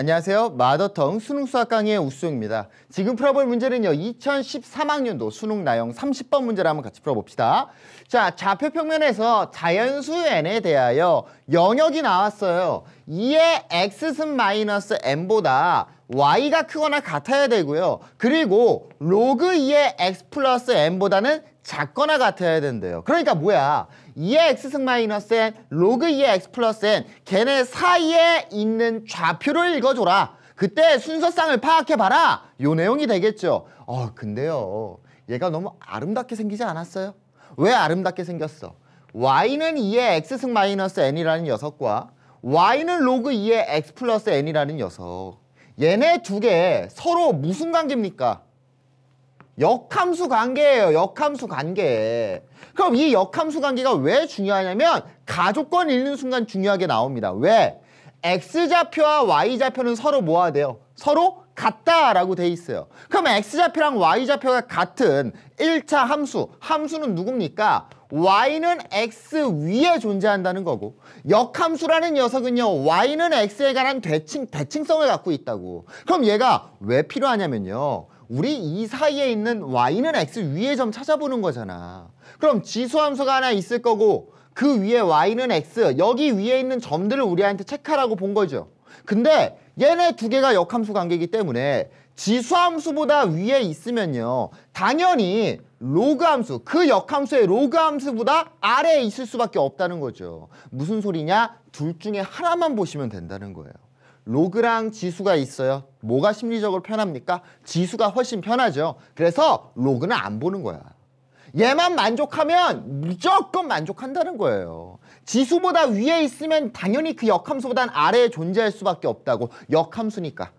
안녕하세요. 마더텅 수능 수학 강의의 우수입니다. 지금 풀어볼 문제는요. 2013학년도 수능 나영 30번 문제를 한번 같이 풀어봅시다. 자, 좌표 평면에서 자연수 n에 대하여 영역이 나왔어요. 2의 x승 마이너스 n보다 y가 크거나 같아야 되고요. 그리고 로그 2의 x 플러스 n보다는 작거나 같아야 된대요. 그러니까 뭐야? 2의 x승 마이너스 n, 로그 2의 x 플러스 n 걔네 사이에 있는 좌표를 읽어줘라. 그때 순서쌍을 파악해봐라. 요 내용이 되겠죠. 어, 근데요. 얘가 너무 아름답게 생기지 않았어요? 왜 아름답게 생겼어? y는 2의 x승 마이너스 n이라는 녀석과 y는 로그 2의 x 플러스 n이라는 녀석 얘네 두 개 서로 무슨 관계입니까? 역함수 관계예요. 역함수 관계. 그럼 이 역함수 관계가 왜 중요하냐면 가족권 읽는 순간 중요하게 나옵니다. 왜? x좌표와 y좌표는 서로 모아야 돼요? 서로 같다라고 돼 있어요. 그럼 x좌표랑 y좌표가 같은 1차 함수, 함수는 누굽니까? y는 x 위에 존재한다는 거고 역함수라는 녀석은요 y는 x에 관한 대칭, 대칭성을 갖고 있다고 그럼 얘가 왜 필요하냐면요 우리 이 사이에 있는 y는 x 위에 점 찾아보는 거잖아 그럼 지수함수가 하나 있을 거고 그 위에 y는 x 여기 위에 있는 점들을 우리한테 체크하라고 본 거죠 근데 얘네 두 개가 역함수 관계이기 때문에 지수함수보다 위에 있으면요 당연히 로그 함수, 그 역함수의 로그 함수보다 아래에 있을 수밖에 없다는 거죠. 무슨 소리냐? 둘 중에 하나만 보시면 된다는 거예요. 로그랑 지수가 있어요. 뭐가 심리적으로 편합니까? 지수가 훨씬 편하죠. 그래서 로그는 안 보는 거야. 얘만 만족하면 무조건 만족한다는 거예요. 지수보다 위에 있으면 당연히 그역함수보다는 아래에 존재할 수밖에 없다고. 역함수니까.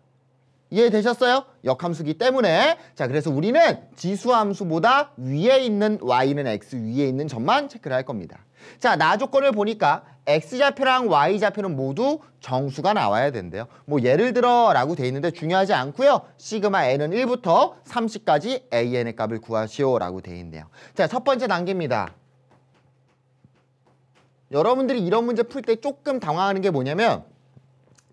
이해되셨어요? 역함수기 때문에 자 그래서 우리는 지수함수보다 위에 있는 y는 x 위에 있는 점만 체크를 할 겁니다. 자, 나 조건을 보니까 x좌표랑 y좌표는 모두 정수가 나와야 된대요. 뭐 예를 들어 라고 돼 있는데 중요하지 않고요. 시그마 n은 1부터 30까지 an의 값을 구하시오 라고 돼 있네요. 자, 첫 번째 단계입니다. 여러분들이 이런 문제 풀 때 조금 당황하는 게 뭐냐면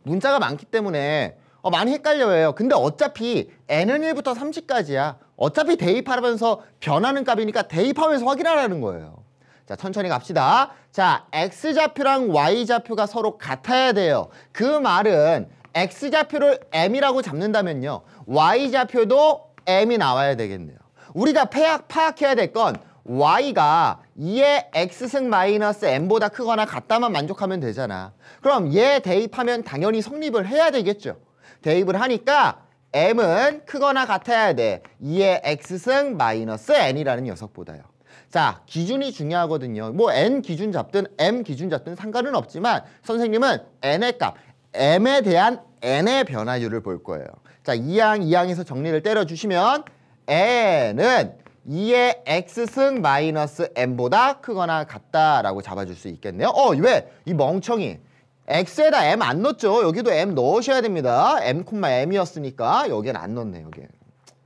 문자가 많기 때문에 어, 많이 헷갈려요. 근데 어차피 n은 1부터 30까지야. 어차피 대입하면서 변하는 값이니까 대입하면서 확인하라는 거예요. 자, 천천히 갑시다. 자, x좌표랑 y좌표가 서로 같아야 돼요. 그 말은 x좌표를 m이라고 잡는다면요. y좌표도 m이 나와야 되겠네요. 우리가 파악, 파악해야 될 건 y가 2의 x승 마이너스 m보다 크거나 같다만 만족하면 되잖아. 그럼 얘 대입하면 당연히 성립을 해야 되겠죠. 대입을 하니까 m은 크거나 같아야 돼. 2의 x승 마이너스 n이라는 녀석보다요. 자, 기준이 중요하거든요. 뭐 n 기준 잡든 m 기준 잡든 상관은 없지만 선생님은 n의 값, m에 대한 n의 변화율을 볼 거예요. 자, 이항이항에서 정리를 때려주시면 n은 2의 x승 마이너스 n보다 크거나 같다라고 잡아줄 수 있겠네요. 어, 왜? 이 멍청이. X에다 M 안 넣었죠. 여기도 M 넣으셔야 됩니다. M, M이었으니까 여기엔 안 넣네, 여기엔.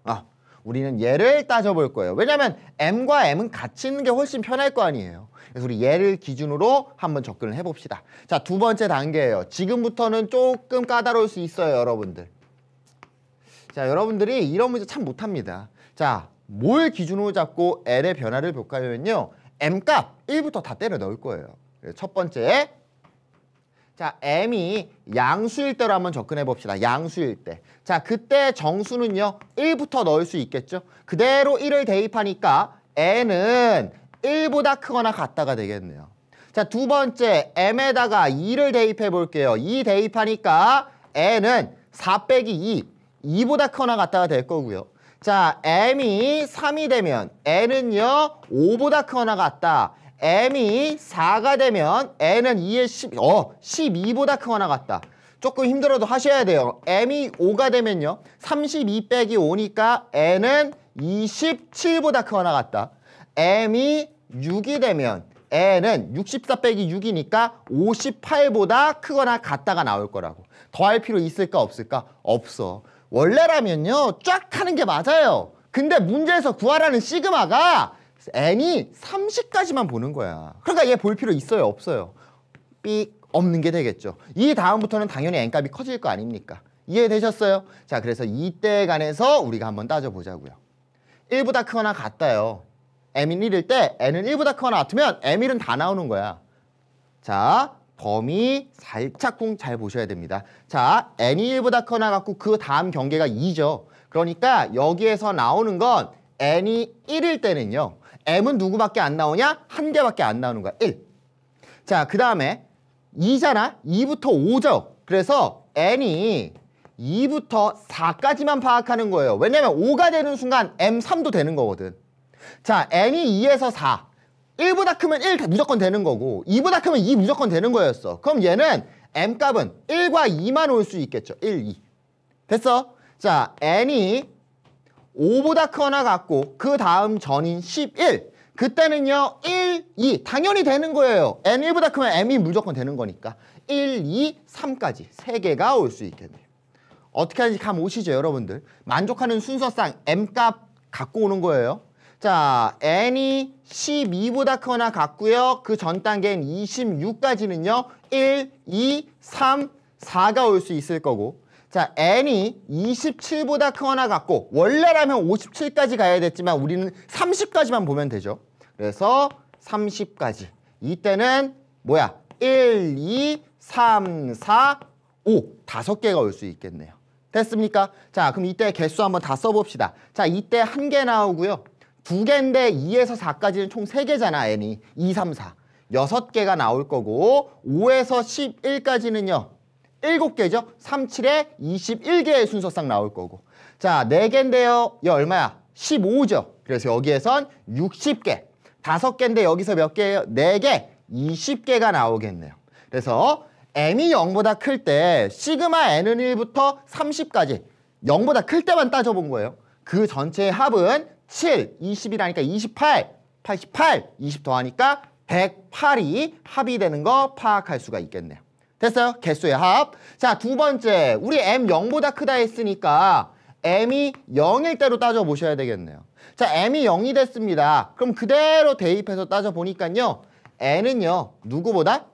아, 우리는 얘를 따져볼 거예요. 왜냐면 M과 M은 같이 있는 게 훨씬 편할 거 아니에요. 그래서 우리 얘를 기준으로 한번 접근을 해봅시다. 자, 두 번째 단계예요. 지금부터는 조금 까다로울 수 있어요, 여러분들. 자, 여러분들이 이런 문제 참 못합니다. 자, 뭘 기준으로 잡고 L의 변화를 볼까면요. M값 1부터 다 때려 넣을 거예요. 첫 번째 자, m이 양수일 때로 한번 접근해 봅시다. 양수일 때. 자, 그때 정수는요. 1부터 넣을 수 있겠죠? 그대로 1을 대입하니까 n은 1보다 크거나 같다가 되겠네요. 자, 두 번째 m에다가 2를 대입해 볼게요. 2 대입하니까 n은 4 빼기 2, 2보다 크거나 같다가 될 거고요. 자, m이 3이 되면 n은요. 5보다 크거나 같다. m이 4가 되면 n은 2의 10, 어, 12보다 크거나 같다. 조금 힘들어도 하셔야 돼요. m이 5가 되면요. 32 빼기 5니까 n은 27보다 크거나 같다. m이 6이 되면 n은 64 빼기 6이니까 58보다 크거나 같다가 나올 거라고. 더할 필요 있을까 없을까? 없어. 원래라면요. 쫙 하는 게 맞아요. 근데 문제에서 구하라는 시그마가 n이 30까지만 보는 거야. 그러니까 얘 볼 필요 있어요, 없어요? 삑 없는 게 되겠죠. 이 다음부터는 당연히 n값이 커질 거 아닙니까? 이해되셨어요? 자, 그래서 이때에 관해서 우리가 한번 따져보자고요. 1보다 크거나 같다요. m인 1일 때 n은 1보다 크거나 같으면 m1은 다 나오는 거야. 자, 범위 살짝쿵 잘 보셔야 됩니다. 자, n이 1보다 크거나 같고 그 다음 경계가 2죠. 그러니까 여기에서 나오는 건 n이 1일 때는요. M은 누구밖에 안 나오냐? 한 개밖에 안 나오는 거야. 1. 자, 그 다음에 2잖아? 2부터 5죠. 그래서 N이 2부터 4까지만 파악하는 거예요. 왜냐면 5가 되는 순간 M3도 되는 거거든. 자, N이 2에서 4. 1보다 크면 1 무조건 되는 거고 2보다 크면 2 무조건 되는 거였어. 그럼 얘는 M값은 1과 2만 올 수 있겠죠. 1, 2. 됐어? 자, N이 5보다 크거나 같고 그 다음 전인 11 그때는요 1, 2 당연히 되는 거예요 n1보다 크면 m이 무조건 되는 거니까 1, 2, 3까지 3개가 올 수 있겠네요 어떻게 하는지 감 오시죠 여러분들 만족하는 순서상 m값 갖고 오는 거예요 자 n이 12보다 크거나 같고요 그 전 단계인 26까지는요 1, 2, 3, 4가 올 수 있을 거고 자, n이 27보다 크거나 같고 원래라면 57까지 가야 됐지만 우리는 30까지만 보면 되죠. 그래서 30까지. 이때는 뭐야? 1, 2, 3, 4, 5. 다섯 개가 올 수 있겠네요. 됐습니까? 자, 그럼 이때 개수 한번 다 써봅시다. 자, 이때 한 개 나오고요. 두 개인데 2에서 4까지는 총 세개잖아 n이. 2, 3, 4. 여섯 개가 나올 거고 5에서 11까지는요. 일곱 개죠 37에 21개의 순서상 나올 거고 자, 네개인데요이 얼마야? 15죠. 그래서 여기에선 60개. 다섯 개인데 여기서 몇 개예요? 네개 20개가 나오겠네요. 그래서 m이 0보다 클 때 시그마 n은 1부터 30까지 0보다 클 때만 따져본 거예요. 그 전체의 합은 7, 20이라니까 28, 88, 20 더하니까 108이 합이 되는 거 파악할 수가 있겠네요. 됐어요? 개수의 합. 자, 두 번째. 우리 m 영보다 크다 했으니까 m이 영일 때로 따져보셔야 되겠네요. 자, m이 영이 됐습니다. 그럼 그대로 대입해서 따져보니까요. n은요, 누구보다?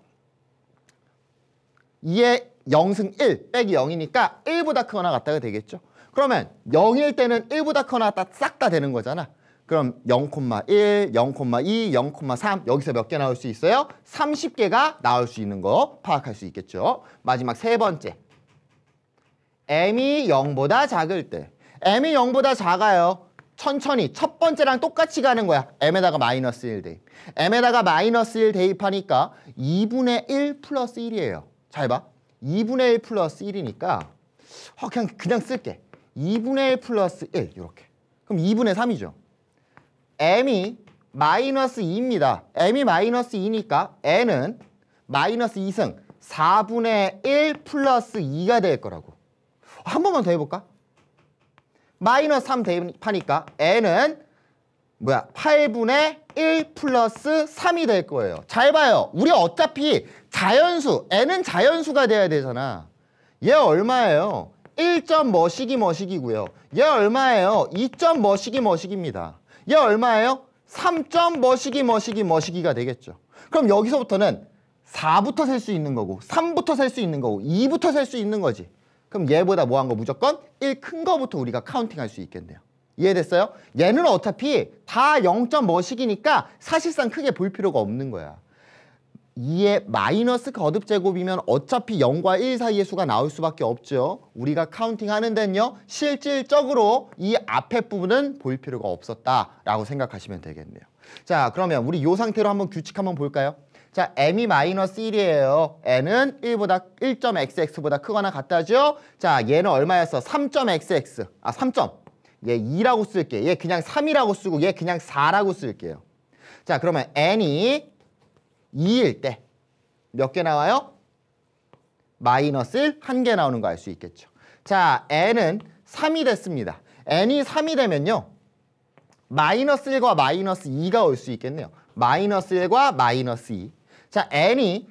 2의 0승 1 빼기 0이니까 1보다 크거나 같다가 되겠죠. 그러면 0일 때는 1보다 크거나 싹 다 되는 거잖아. 그럼 0,1, 0,2, 0,3 여기서 몇 개 나올 수 있어요? 30개가 나올 수 있는 거 파악할 수 있겠죠. 마지막 세 번째. m이 0보다 작을 때. m이 0보다 작아요. 천천히 첫 번째랑 똑같이 가는 거야. m에다가 마이너스 1 대입. m에다가 마이너스 1 대입하니까 2분의 1 플러스 1이에요. 잘 봐. 2분의 1 플러스 1이니까 어, 그냥, 그냥 쓸게. 2분의 1 플러스 1 이렇게. 그럼 2분의 3이죠. m이 마이너스 2입니다. m이 마이너스 2니까 n은 마이너스 2승 4분의 1 플러스 2가 될 거라고. 한 번만 더 해볼까? 마이너스 3 대입하니까 n은 뭐야 8분의 1 플러스 3이 될 거예요. 잘 봐요. 우리 어차피 자연수, n은 자연수가 돼야 되잖아. 얘 얼마예요? 1점 머시기 머시기고요. 얘 얼마예요? 2점 머시기 머시기입니다. 얘 얼마예요? 3점 머시기 머시기 머시기가 되겠죠. 그럼 여기서부터는 4부터 셀 수 있는 거고 3부터 셀 수 있는 거고 2부터 셀 수 있는 거지. 그럼 얘보다 뭐 한 거 무조건 1 큰 거부터 우리가 카운팅할 수 있겠네요. 이해됐어요? 얘는 어차피 다 0. 머시기니까 사실상 크게 볼 필요가 없는 거야. 2의 마이너스 거듭 제곱이면 어차피 0과 1 사이의 수가 나올 수밖에 없죠. 우리가 카운팅하는 데는요. 실질적으로 이 앞에 부분은 볼 필요가 없었다라고 생각하시면 되겠네요. 자 그러면 우리 이 상태로 한번 규칙 한번 볼까요? 자, m이 마이너스 1이에요. n은 1보다 1.xx보다 크거나 같다죠? 자, 얘는 얼마였어? 3.xx. 아, 3점. 얘 2라고 쓸게. 얘 그냥 3이라고 쓰고 얘 그냥 4라고 쓸게요. 자, 그러면 n이 2일 때 몇 개 나와요? 마이너스 1개 나오는 거 알 수 있겠죠. 자, n은 3이 됐습니다. n이 3이 되면요. 마이너스 1과 마이너스 2가 올 수 있겠네요. 마이너스 1과 마이너스 2. 자, n이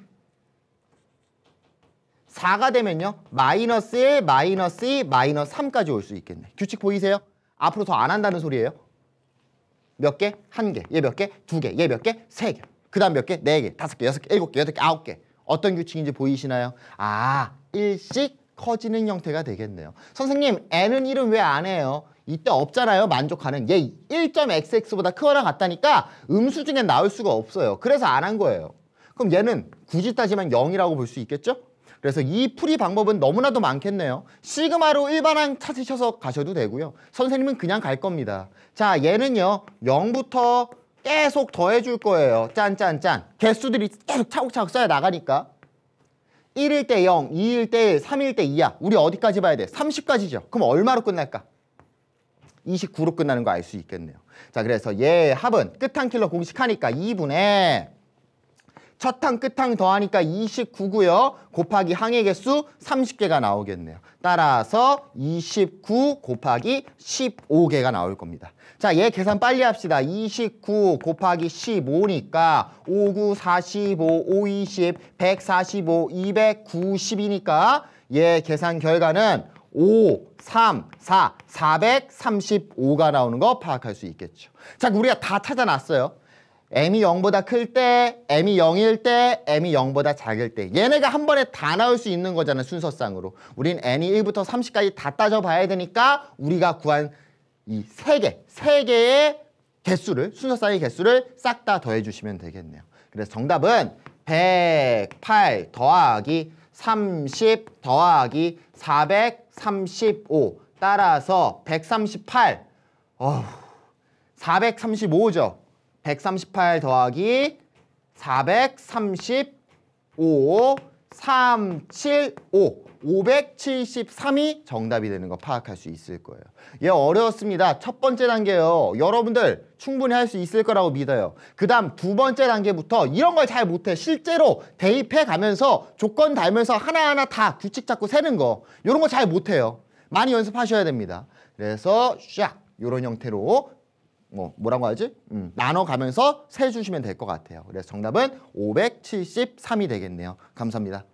4가 되면요. 마이너스 1, 마이너스 2, 마이너스 3까지 올 수 있겠네. 규칙 보이세요? 앞으로 더 안 한다는 소리예요. 몇 개? 한 개. 얘 몇 개? 두 개. 얘 몇 개? 세 개. 그 다음 몇 개? 네 개, 다섯 개, 여섯 개, 일곱 개, 여덟 개, 아홉 개. 어떤 규칙인지 보이시나요? 아, 일씩 커지는 형태가 되겠네요. 선생님, n은 1은 왜 안 해요? 이때 없잖아요, 만족하는. 얘 1.xx보다 크거나 같다니까 음수 중에 나올 수가 없어요. 그래서 안 한 거예요. 그럼 얘는 굳이 따지면 0이라고 볼 수 있겠죠? 그래서 이 풀이 방법은 너무나도 많겠네요. 시그마로 일반항 찾으셔서 가셔도 되고요. 선생님은 그냥 갈 겁니다. 자, 얘는요. 0부터 계속 더해줄 거예요. 짠짠짠. 개수들이 계속 차곡차곡 쌓여 나가니까. 1일 때 0, 2일 때 1, 3일 때 2야. 우리 어디까지 봐야 돼? 30까지죠. 그럼 얼마로 끝날까? 29로 끝나는 거 알 수 있겠네요. 자, 그래서 얘 합은 끝 한 킬러 공식하니까 2분의 첫 항, 끝항 더하니까 29고요. 곱하기 항의 개수 30개가 나오겠네요. 따라서 29 곱하기 15개가 나올 겁니다. 자, 얘 계산 빨리 합시다. 29 곱하기 15니까 5, 9, 45, 5, 20, 145, 290이니까 얘 계산 결과는 5, 3, 4, 435가 나오는 거 파악할 수 있겠죠. 자, 우리가 다 찾아놨어요. m이 0보다 클 때, m이 0일 때, m이 0보다 작을 때 얘네가 한 번에 다 나올 수 있는 거잖아 순서상으로 우린 n이 1부터 30까지 다 따져봐야 되니까 우리가 구한 이 세 개, 3개, 세 개의 개수를 순서상의 개수를 싹 다 더해주시면 되겠네요 그래서 정답은 108 더하기 30 더하기 435 따라서 138 어후, 435죠 138 더하기 435 375 573이 정답이 되는 거 파악할 수 있을 거예요. 얘 예, 어려웠습니다. 첫 번째 단계요. 여러분들 충분히 할 수 있을 거라고 믿어요. 그 다음 두 번째 단계부터 이런 걸 잘 못해. 실제로 대입해 가면서 조건 달면서 하나하나 다 규칙 잡고 세는 거. 이런 거 잘 못해요. 많이 연습하셔야 됩니다. 그래서 샥 이런 형태로 뭐 뭐라고 하지? 음, 나눠가면서 세 주시면 될 것 같아요. 그래서 정답은 573이 되겠네요. 감사합니다.